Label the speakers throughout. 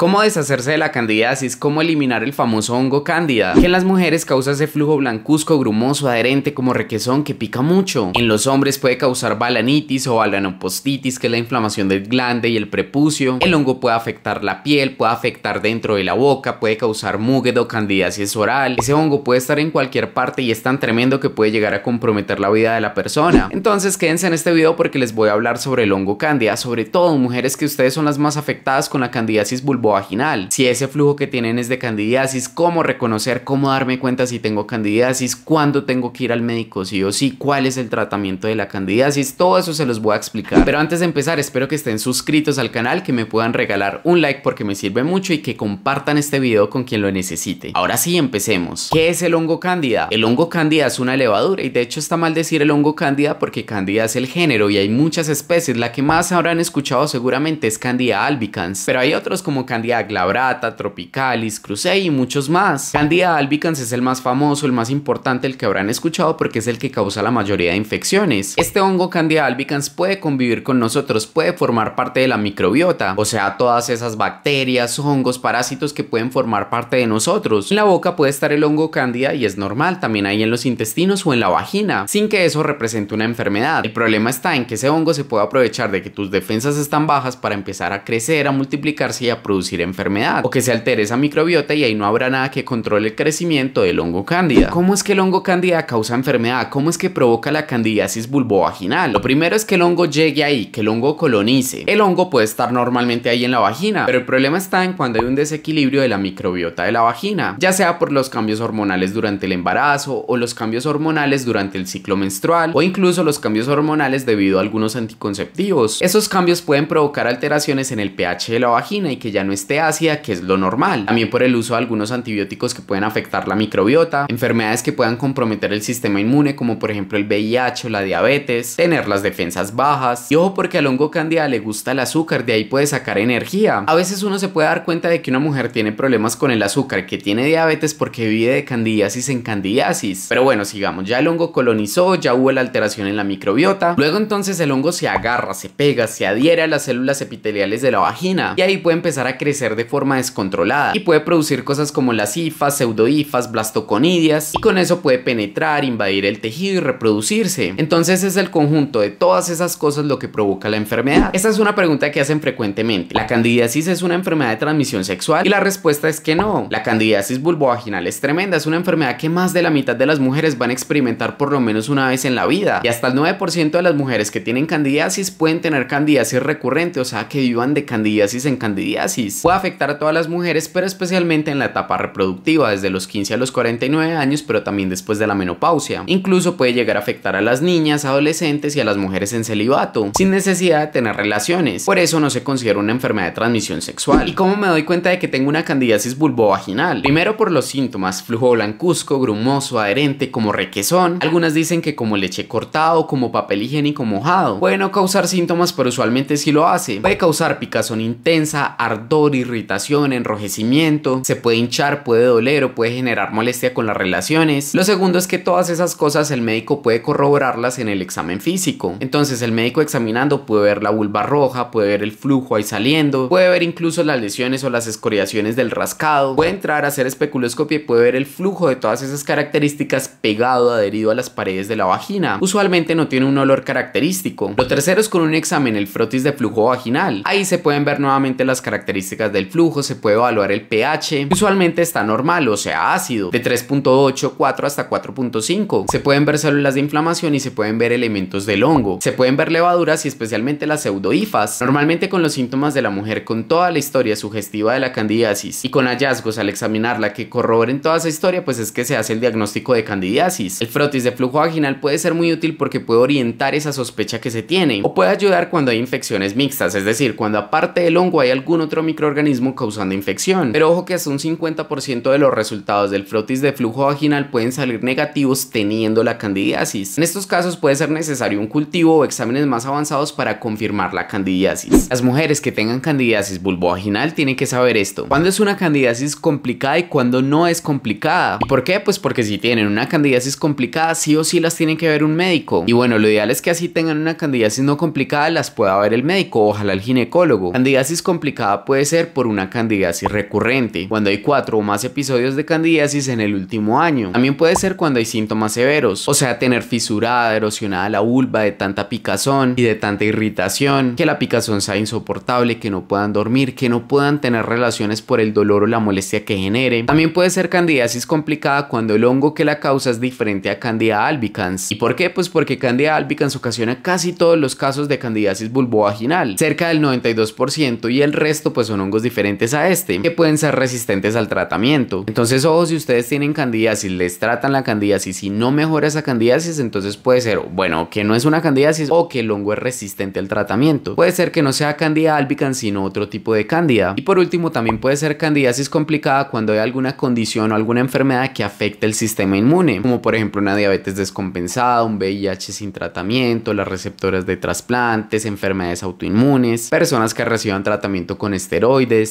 Speaker 1: ¿Cómo deshacerse de la candidiasis? ¿Cómo eliminar el famoso hongo cándida? Que en las mujeres causa ese flujo blancuzco, grumoso, adherente, como requesón, que pica mucho. En los hombres puede causar balanitis o balanopostitis, que es la inflamación del glande y el prepucio. El hongo puede afectar la piel, puede afectar dentro de la boca, puede causar múguedo, candidiasis oral. Ese hongo puede estar en cualquier parte y es tan tremendo que puede llegar a comprometer la vida de la persona. Entonces quédense en este video porque les voy a hablar sobre el hongo cándida, sobre todo mujeres que ustedes son las más afectadas con la candidiasis bulbosa vaginal, si ese flujo que tienen es de candidiasis, cómo reconocer, cómo darme cuenta si tengo candidiasis, cuándo tengo que ir al médico si o sí, cuál es el tratamiento de la candidiasis, todo eso se los voy a explicar. Pero antes de empezar, espero que estén suscritos al canal, que me puedan regalar un like porque me sirve mucho y que compartan este video con quien lo necesite. Ahora sí, empecemos. ¿Qué es el hongo cándida? El hongo cándida es una levadura y de hecho está mal decir el hongo cándida porque Candida es el género y hay muchas especies. La que más habrán escuchado seguramente es Candida albicans, pero hay otros como Candida glabrata, tropicalis, crucei y muchos más. Candida albicans es el más famoso, el más importante, el que habrán escuchado porque es el que causa la mayoría de infecciones. Este hongo Candida albicans puede convivir con nosotros, puede formar parte de la microbiota, o sea, todas esas bacterias, hongos, parásitos que pueden formar parte de nosotros. En la boca puede estar el hongo Candida y es normal, también hay en los intestinos o en la vagina, sin que eso represente una enfermedad. El problema está en que ese hongo se puede aprovechar de que tus defensas están bajas para empezar a crecer, a multiplicarse y a producir enfermedad o que se altere esa microbiota y ahí no habrá nada que controle el crecimiento del hongo cándida. ¿Cómo es que el hongo cándida causa enfermedad? ¿Cómo es que provoca la candidiasis vulvovaginal? Lo primero es que el hongo llegue ahí, que el hongo colonice. El hongo puede estar normalmente ahí en la vagina, pero el problema está en cuando hay un desequilibrio de la microbiota de la vagina, ya sea por los cambios hormonales durante el embarazo o los cambios hormonales durante el ciclo menstrual o incluso los cambios hormonales debido a algunos anticonceptivos. Esos cambios pueden provocar alteraciones en el pH de la vagina y que ya no este ácida, que es lo normal. También por el uso de algunos antibióticos que pueden afectar la microbiota, enfermedades que puedan comprometer el sistema inmune, como por ejemplo el VIH o la diabetes, tener las defensas bajas. Y ojo porque al hongo candida le gusta el azúcar, de ahí puede sacar energía. A veces uno se puede dar cuenta de que una mujer tiene problemas con el azúcar, que tiene diabetes porque vive de candidiasis en candidiasis. Pero bueno, sigamos, ya el hongo colonizó, ya hubo la alteración en la microbiota. Luego entonces el hongo se agarra, se pega, se adhiere a las células epiteliales de la vagina y ahí puede empezar a crecer ser de forma descontrolada y puede producir cosas como las hifas, pseudoifas, blastoconidias y con eso puede penetrar, invadir el tejido y reproducirse. Entonces es el conjunto de todas esas cosas lo que provoca la enfermedad. Esta es una pregunta que hacen frecuentemente. ¿La candidiasis es una enfermedad de transmisión sexual? Y la respuesta es que no. La candidiasis vulvovaginal es tremenda, es una enfermedad que más de la mitad de las mujeres van a experimentar por lo menos una vez en la vida y hasta el 9% de las mujeres que tienen candidiasis pueden tener candidiasis recurrente, o sea que vivan de candidiasis en candidiasis. Puede afectar a todas las mujeres, pero especialmente en la etapa reproductiva, desde los 15 a los 49 años, pero también después de la menopausia. Incluso puede llegar a afectar a las niñas, adolescentes y a las mujeres en celibato, sin necesidad de tener relaciones. Por eso no se considera una enfermedad de transmisión sexual. ¿Y cómo me doy cuenta de que tengo una candidiasis vulvovaginal? Primero por los síntomas, flujo blancuzco, grumoso, adherente, como requesón. Algunas dicen que como leche cortado, como papel higiénico mojado. Puede no causar síntomas, pero usualmente sí lo hace. Puede causar picazón intensa, ardor, irritación, enrojecimiento, se puede hinchar, puede doler o puede generar molestia con las relaciones. Lo segundo es que todas esas cosas el médico puede corroborarlas en el examen físico. Entonces el médico examinando puede ver la vulva roja, puede ver el flujo ahí saliendo, puede ver incluso las lesiones o las escoriaciones del rascado, puede entrar a hacer especuloscopia y puede ver el flujo de todas esas características pegado, adherido a las paredes de la vagina. Usualmente no tiene un olor característico. Lo tercero es con un examen el frotis de flujo vaginal. Ahí se pueden ver nuevamente las características del flujo, se puede evaluar el pH, usualmente está normal, o sea ácido, de 3.8, 4 hasta 4.5. Se pueden ver células de inflamación y se pueden ver elementos del hongo. Se pueden ver levaduras y especialmente las pseudoifas, normalmente con los síntomas de la mujer con toda la historia sugestiva de la candidiasis y con hallazgos al examinarla que corroboren toda esa historia, pues es que se hace el diagnóstico de candidiasis. El frotis de flujo vaginal puede ser muy útil porque puede orientar esa sospecha que se tiene o puede ayudar cuando hay infecciones mixtas, es decir, cuando aparte del hongo hay algún otro organismo causando infección. Pero ojo que hasta un 50% de los resultados del frotis de flujo vaginal pueden salir negativos teniendo la candidiasis. En estos casos puede ser necesario un cultivo o exámenes más avanzados para confirmar la candidiasis. Las mujeres que tengan candidiasis vulvovaginal tienen que saber esto. ¿Cuándo es una candidiasis complicada y cuándo no es complicada? ¿Y por qué? Pues porque si tienen una candidiasis complicada, sí o sí las tienen que ver un médico. Y bueno, lo ideal es que así tengan una candidiasis no complicada, las pueda ver el médico, ojalá el ginecólogo. Candidiasis complicada puede ser por una candidiasis recurrente, cuando hay cuatro o más episodios de candidiasis en el último año. También puede ser cuando hay síntomas severos, o sea, tener fisurada, erosionada la vulva de tanta picazón y de tanta irritación, que la picazón sea insoportable, que no puedan dormir, que no puedan tener relaciones por el dolor o la molestia que genere. También puede ser candidiasis complicada cuando el hongo que la causa es diferente a Candida albicans. ¿Y por qué? Pues porque Candida albicans ocasiona casi todos los casos de candidiasis vulvovaginal, cerca del 92% y el resto pues son hongos diferentes a este, que pueden ser resistentes al tratamiento. Entonces, ojo, si ustedes tienen candidiasis, les tratan la candidiasis y si no mejora esa candidiasis, entonces puede ser, bueno, que no es una candidiasis o que el hongo es resistente al tratamiento. Puede ser que no sea candida albicans, sino otro tipo de candida. Y por último, también puede ser candidiasis complicada cuando hay alguna condición o alguna enfermedad que afecte el sistema inmune, como por ejemplo una diabetes descompensada, un VIH sin tratamiento, las receptoras de trasplantes, enfermedades autoinmunes, personas que reciban tratamiento con esteroides,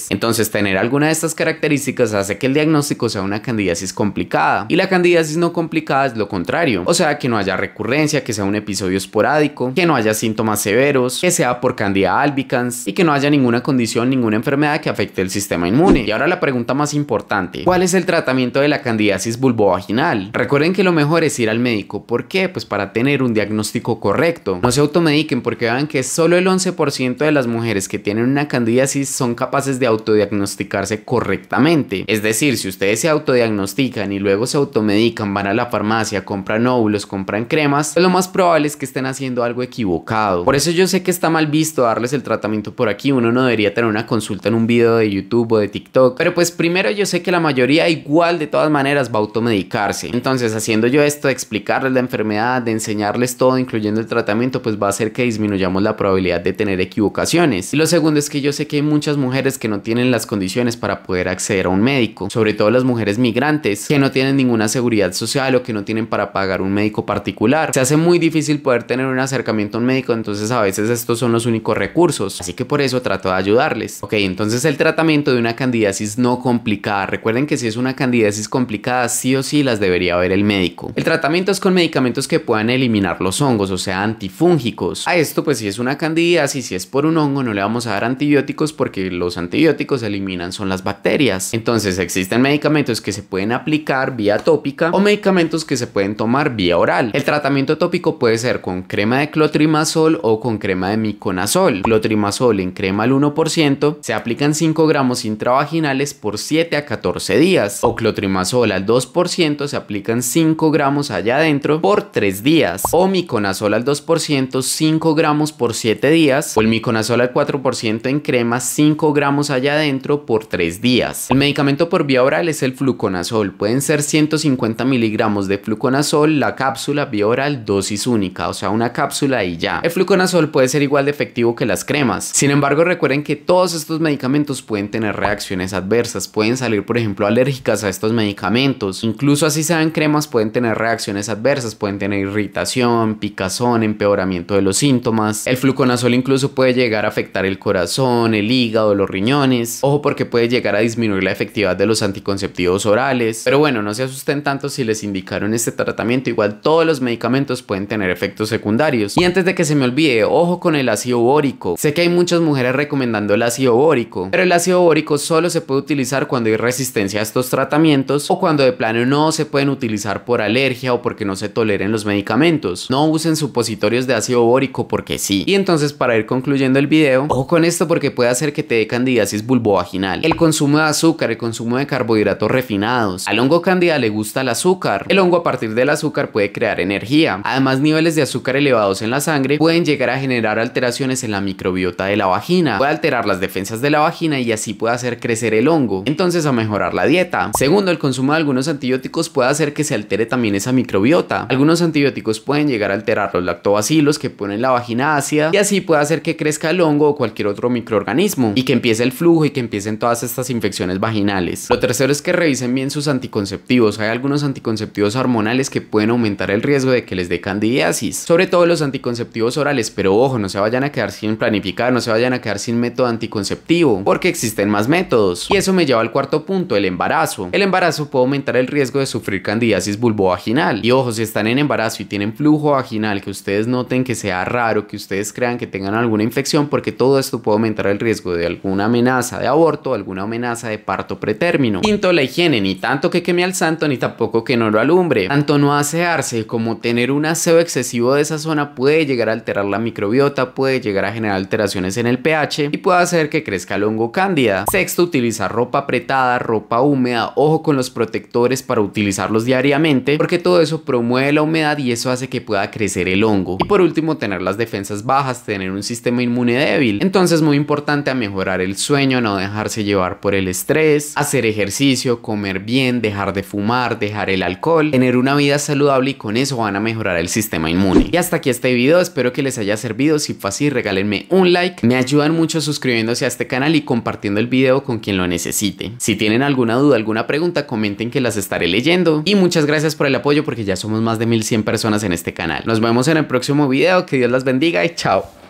Speaker 1: entonces tener alguna de estas características hace que el diagnóstico sea una candidiasis complicada y la candidiasis no complicada es lo contrario, o sea que no haya recurrencia, que sea un episodio esporádico, que no haya síntomas severos, que sea por candida albicans y que no haya ninguna condición, ninguna enfermedad que afecte el sistema inmune. Y ahora la pregunta más importante, ¿cuál es el tratamiento de la candidiasis vulvovaginal? Recuerden que lo mejor es ir al médico, ¿por qué? Pues para tener un diagnóstico correcto. No se automediquen porque vean que solo el 11% de las mujeres que tienen una candidiasis son capaces capaces de autodiagnosticarse correctamente. Es decir, si ustedes se autodiagnostican y luego se automedican, van a la farmacia, compran óvulos, compran cremas, lo más probable es que estén haciendo algo equivocado. Por eso yo sé que está mal visto darles el tratamiento por aquí, uno no debería tener una consulta en un video de YouTube o de TikTok, pero pues primero yo sé que la mayoría igual de todas maneras va a automedicarse. Entonces haciendo yo esto de explicarles la enfermedad, de enseñarles todo, incluyendo el tratamiento, pues va a hacer que disminuyamos la probabilidad de tener equivocaciones. Y lo segundo es que yo sé que hay muchas mujeres mujeres que no tienen las condiciones para poder acceder a un médico, sobre todo las mujeres migrantes que no tienen ninguna seguridad social o que no tienen para pagar un médico particular. Se hace muy difícil poder tener un acercamiento a un médico, entonces a veces estos son los únicos recursos, así que por eso trato de ayudarles. Ok, entonces el tratamiento de una candidiasis no complicada. Recuerden que si es una candidiasis complicada, sí o sí las debería ver el médico. El tratamiento es con medicamentos que puedan eliminar los hongos, o sea, antifúngicos. A esto, pues si es una candidiasis, si es por un hongo, no le vamos a dar antibióticos porque los antibióticos eliminan son las bacterias. Entonces existen medicamentos que se pueden aplicar vía tópica o medicamentos que se pueden tomar vía oral. El tratamiento tópico puede ser con crema de clotrimazol o con crema de miconazol. Clotrimazol en crema al 1% se aplican 5 gramos intravaginales por 7 a 14 días o clotrimazol al 2% se aplican 5 gramos allá adentro por 3 días o miconazol al 2% 5 gramos por 7 días o el miconazol al 4% en crema 5 gramos allá adentro por tres días. El medicamento por vía oral es el fluconazol. Pueden ser 150 miligramos de fluconazol, la cápsula vía oral, dosis única, o sea, una cápsula y ya. El fluconazol puede ser igual de efectivo que las cremas. Sin embargo, recuerden que todos estos medicamentos pueden tener reacciones adversas. Pueden salir, por ejemplo, alérgicas a estos medicamentos. Incluso así sean cremas, pueden tener reacciones adversas. Pueden tener irritación, picazón, empeoramiento de los síntomas. El fluconazol incluso puede llegar a afectar el corazón, el hígado, los riñones. Ojo porque puede llegar a disminuir la efectividad de los anticonceptivos orales. Pero bueno, no se asusten tanto si les indicaron este tratamiento. Igual todos los medicamentos pueden tener efectos secundarios. Y antes de que se me olvide, ojo con el ácido bórico. Sé que hay muchas mujeres recomendando el ácido bórico, pero el ácido bórico solo se puede utilizar cuando hay resistencia a estos tratamientos o cuando de plano no se pueden utilizar por alergia o porque no se toleren los medicamentos. No usen supositorios de ácido bórico porque sí. Y entonces para ir concluyendo el video, ojo con esto porque puede hacer que te candidiasis vaginal. El consumo de azúcar, el consumo de carbohidratos refinados. Al hongo candida le gusta el azúcar. El hongo a partir del azúcar puede crear energía. Además, niveles de azúcar elevados en la sangre pueden llegar a generar alteraciones en la microbiota de la vagina. Puede alterar las defensas de la vagina y así puede hacer crecer el hongo. Entonces, a mejorar la dieta. Segundo, el consumo de algunos antibióticos puede hacer que se altere también esa microbiota. Algunos antibióticos pueden llegar a alterar los lactobacilos que ponen la vagina ácida y así puede hacer que crezca el hongo o cualquier otro microorganismo y que empiece el flujo y que empiecen todas estas infecciones vaginales. Lo tercero es que revisen bien sus anticonceptivos. Hay algunos anticonceptivos hormonales que pueden aumentar el riesgo de que les dé candidiasis, sobre todo los anticonceptivos orales, pero ojo, no se vayan a quedar sin planificar, no se vayan a quedar sin método anticonceptivo, porque existen más métodos. Y eso me lleva al cuarto punto, el embarazo. El embarazo puede aumentar el riesgo de sufrir candidiasis vulvovaginal. Y ojo, si están en embarazo y tienen flujo vaginal, que ustedes noten que sea raro, que ustedes crean que tengan alguna infección, porque todo esto puede aumentar el riesgo de algún una amenaza de aborto, alguna amenaza de parto pretérmino. Quinto, la higiene, ni tanto que queme al santo, ni tampoco que no lo alumbre. Tanto no asearse como tener un aseo excesivo de esa zona puede llegar a alterar la microbiota, puede llegar a generar alteraciones en el pH y puede hacer que crezca el hongo cándida. Sexto, utilizar ropa apretada, ropa húmeda, ojo con los protectores para utilizarlos diariamente, porque todo eso promueve la humedad y eso hace que pueda crecer el hongo. Y por último, tener las defensas bajas, tener un sistema inmune débil. Entonces, muy importante a mejorar el sueño, no dejarse llevar por el estrés, hacer ejercicio, comer bien, dejar de fumar, dejar el alcohol, tener una vida saludable y con eso van a mejorar el sistema inmune. Y hasta aquí este video, espero que les haya servido, si fue así regálenme un like, me ayudan mucho suscribiéndose a este canal y compartiendo el video con quien lo necesite. Si tienen alguna duda, alguna pregunta, comenten que las estaré leyendo y muchas gracias por el apoyo porque ya somos más de 1100 personas en este canal. Nos vemos en el próximo video, que Dios las bendiga y chao.